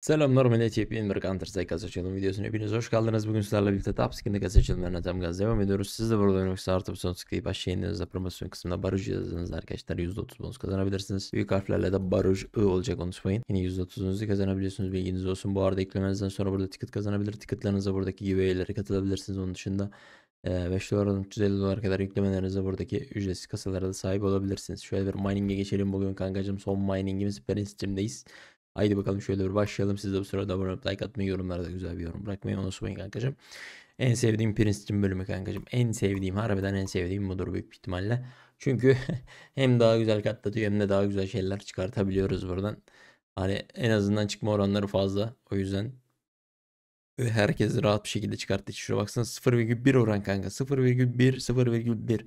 Selam, Selamlar millet yepyeni bir Counter-Strike gaz açılım videosuna hepiniz hoş geldiniz. Bugün sizlerle birlikte top skin'de gaz açılımlarına tam gaz devam ediyoruz. Siz de burada yoksa artıp son tıklayıp aşağı indiğinizde promosyon kısmında barış yazdığınızda arkadaşlar %30 bonus kazanabilirsiniz. Büyük harflerle de barış I olacak unutmayın. Yine %30'unuzu kazanabiliyorsunuz bilginiz olsun. Bu arada eklemenizden sonra burada ticket kazanabilir. Ticketlarınıza buradaki giveaway'lere katılabilirsiniz. Onun dışında 5 dolardan 350 dolar kadar yüklemelerinizde buradaki ücretsiz kasalara da sahip olabilirsiniz. Şöyle bir mining'e geçelim bugün kankacım. Son mining'imiz Perinsteam'deyiz. Haydi bakalım şöyle bir başlayalım. Siz de bu sırada abone olup like atmayı, yorumlarda güzel bir yorum bırakmayı unutmayın kankacığım. En sevdiğim prince Princeton bölümü kankacığım. En sevdiğim, harbiden en sevdiğim budur büyük ihtimalle. Çünkü hem daha güzel katlatıyor hem de daha güzel şeyler çıkartabiliyoruz buradan. Hani en azından çıkma oranları fazla. O yüzden e, herkes rahat bir şekilde çıkarttı. Şuraya baksana 0,1 oran kanka. 0,1 0,1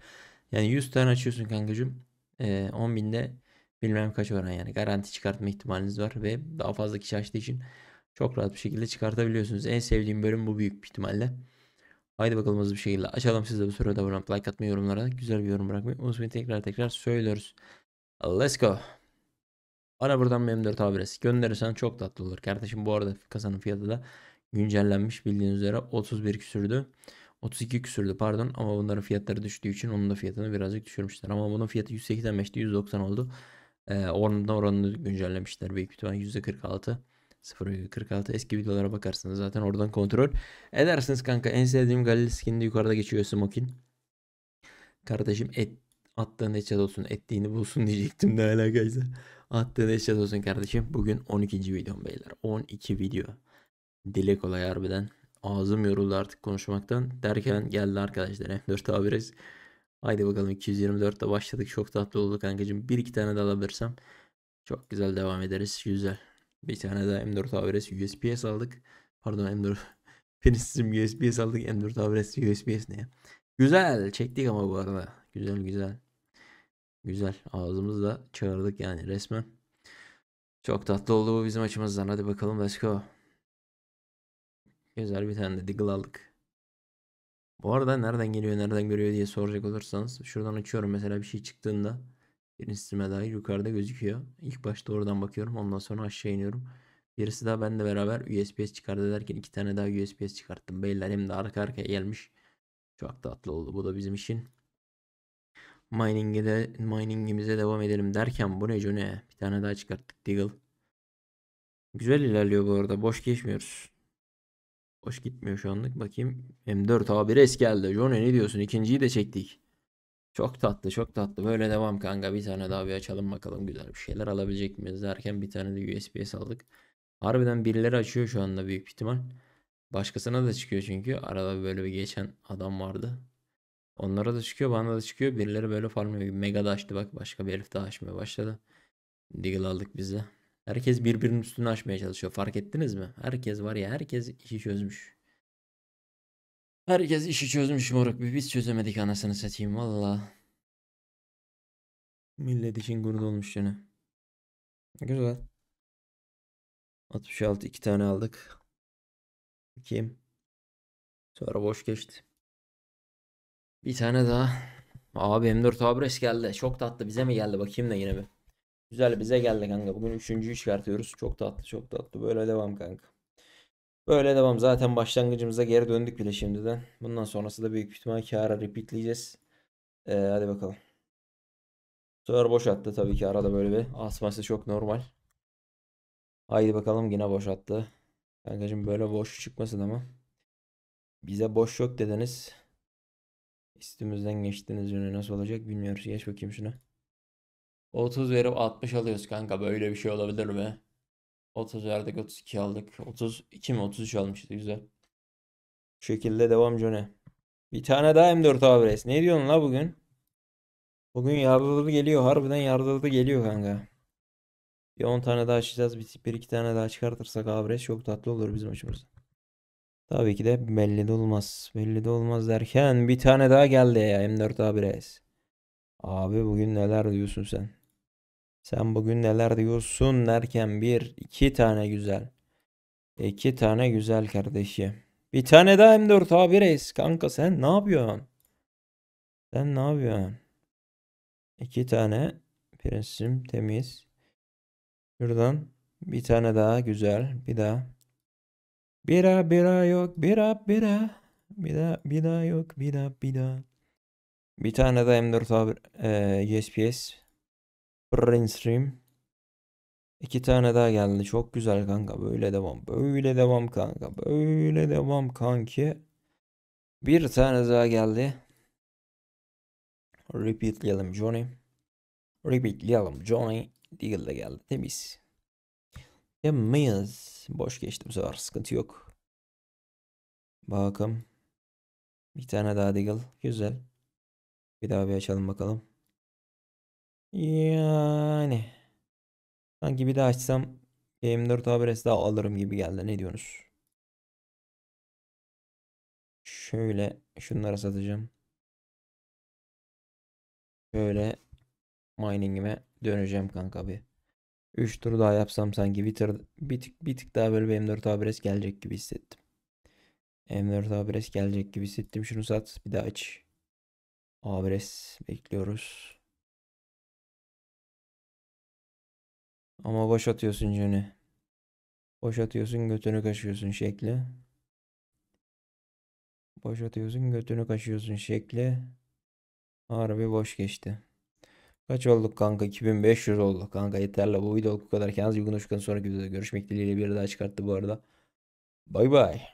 yani 100 tane açıyorsun kankacığım. Ee, bilmem kaç oran yani garanti çıkartma ihtimaliniz var ve daha fazla kişi açtığı için çok rahat bir şekilde çıkartabiliyorsunuz. En sevdiğim bölüm bu büyük bir ihtimalle. Haydi bakalım hızlı bir şekilde açalım siz de bu soruda abone like atmayı yorumlara güzel bir yorum bırakmayı unutmayın tekrar tekrar söylüyoruz. Let's go. Ara buradan benim 4 abres. Gönderirsen çok tatlı olur. Kardeşim bu arada kasanın fiyatı da güncellenmiş bildiğiniz üzere 31 küsürdü. 32 küsürdü pardon ama bunların fiyatları düştüğü için onun da fiyatını birazcık düşürmüşler. Ama bunun fiyatı 185'ti 190 oldu. E, oranından oranını güncellemişler büyük ihtimal %46. 0.46 eski videolara bakarsınız zaten oradan kontrol edersiniz kanka. En sevdiğim Galil skin'de yukarıda geçiyor Smokin. Kardeşim et, attığın eşyat olsun ettiğini bulsun diyecektim de alakaysa. Attığın eşyat olsun kardeşim. Bugün 12. videom beyler. 12 video. Dile kolay harbiden. Ağzım yoruldu artık konuşmaktan. Derken geldi arkadaşlar M4 abiriz. Haydi bakalım 224'te başladık. Çok tatlı oldu kankacığım. Bir iki tane de alabilirsem çok güzel devam ederiz. Güzel. Bir tane daha M4 Avres USB'ye aldık. Pardon M4 Prince'im USB'ye aldık. M4 Avres USPS ne ya? Güzel. Çektik ama bu arada. Güzel güzel. Güzel. Ağzımızla çağırdık yani resmen. Çok tatlı oldu bu bizim açımızdan. Hadi bakalım let's go. Güzel bir tane de Deagle aldık. Bu arada nereden geliyor nereden görüyor diye soracak olursanız şuradan açıyorum mesela bir şey çıktığında birinci sisteme dair yukarıda gözüküyor. İlk başta oradan bakıyorum ondan sonra aşağı iniyorum. Birisi daha benle beraber USPS çıkardı derken iki tane daha USPS çıkarttım. Beyler hem de arka arkaya gelmiş. Çok tatlı oldu bu da bizim için Mining'e de, mining'imize devam edelim derken bu ne Jone? Bir tane daha çıkarttık Deagle. Güzel ilerliyor bu arada. Boş geçmiyoruz. Hoş gitmiyor şu anlık. Bakayım. M4 a res geldi. Jone ne diyorsun? İkinciyi de çektik. Çok tatlı çok tatlı. Böyle devam kanka. Bir tane daha bir açalım bakalım. Güzel bir şeyler alabilecek miyiz derken bir tane de USB'ye saldık. Harbiden birileri açıyor şu anda büyük ihtimal. Başkasına da çıkıyor çünkü. Arada böyle bir geçen adam vardı. Onlara da çıkıyor bana da çıkıyor. Birileri böyle farm yapıyor. Mega da açtı bak. Başka bir herif daha açmaya başladı. Deagle aldık bize. Herkes birbirinin üstünü açmaya çalışıyor. Fark ettiniz mi? Herkes var ya herkes işi çözmüş. Herkes işi çözmüş moruk. Biz çözemedik anasını satayım valla. Millet için gurur olmuş yine. Güzel. 66 iki tane aldık. Bakayım. Sonra boş geçti. Bir tane daha. Abi M4 Abres geldi. Çok tatlı. Bize mi geldi? Bakayım da yine bir. Güzel bize geldi kanka. Bugün üçüncüyü çıkartıyoruz. Çok tatlı çok tatlı. Böyle devam kanka. Böyle devam. Zaten başlangıcımıza geri döndük bile şimdiden. Bundan sonrası da büyük ihtimal kara repeatleyeceğiz. Ee, hadi bakalım. Sör boş attı tabii ki arada böyle bir asması çok normal. Haydi bakalım yine boş attı. Kankacım böyle boş çıkmasın ama. Bize boş yok dediniz. Üstümüzden geçtiğiniz yönü nasıl olacak bilmiyoruz. Geç bakayım şuna. 30 verip 60 alıyoruz kanka. Böyle bir şey olabilir mi? 30 verdik 32 aldık. 32 mi 33 almıştı güzel. Bu şekilde devam Jone. Bir tane daha M4 Avres. Ne diyorsun la bugün? Bugün yardırdı geliyor. Harbiden yardırdı geliyor kanka. Bir 10 tane daha açacağız. Bir, bir iki tane daha çıkartırsak Avres çok tatlı olur bizim açımızdan. Tabii ki de belli de olmaz. Belli de olmaz derken bir tane daha geldi ya M4 Avres. Abi bugün neler diyorsun sen? Sen bugün neler diyorsun derken bir iki tane güzel. İki tane güzel kardeşi. Bir tane daha M4 abi reis. Kanka sen ne yapıyorsun? Sen ne yapıyorsun? İki tane prensim temiz. Şuradan bir tane daha güzel. Bir daha. Bira bira yok. Bira bira. Bir daha bir daha yok. Bir daha bir daha. Bir tane daha M4 abi. E, yes, yes. Brainstream. İki tane daha geldi. Çok güzel kanka. Böyle devam. Böyle devam kanka. Böyle devam kanki. Bir tane daha geldi. Repeatleyelim Johnny. Repeatleyelim Johnny. Deagle de geldi. Temiz. Temiz. Boş geçti bu sefer. Sıkıntı yok. Bakın, Bir tane daha Deagle. Güzel. Bir daha bir açalım bakalım. Yani. Sanki bir daha açsam M4 Habres daha alırım gibi geldi. Ne diyorsunuz? Şöyle şunları satacağım. Şöyle mining'ime döneceğim kanka bir. 3 tur daha yapsam sanki bir, tır, bir, tık, bir tık daha böyle M4 Habres gelecek gibi hissettim. M4 Habres gelecek gibi hissettim. Şunu sat bir daha aç. Habres bekliyoruz. Ama boş atıyorsun Johnny. Boş atıyorsun götünü kaşıyorsun şekli. Boş atıyorsun götünü kaşıyorsun şekli. Harbi boş geçti. Kaç olduk kanka? 2500 olduk kanka. Yeterli. Bu video bu kadar. Kendinize iyi bakın. Sonraki videoda görüşmek dileğiyle. Bir daha çıkarttı bu arada. Bay bay.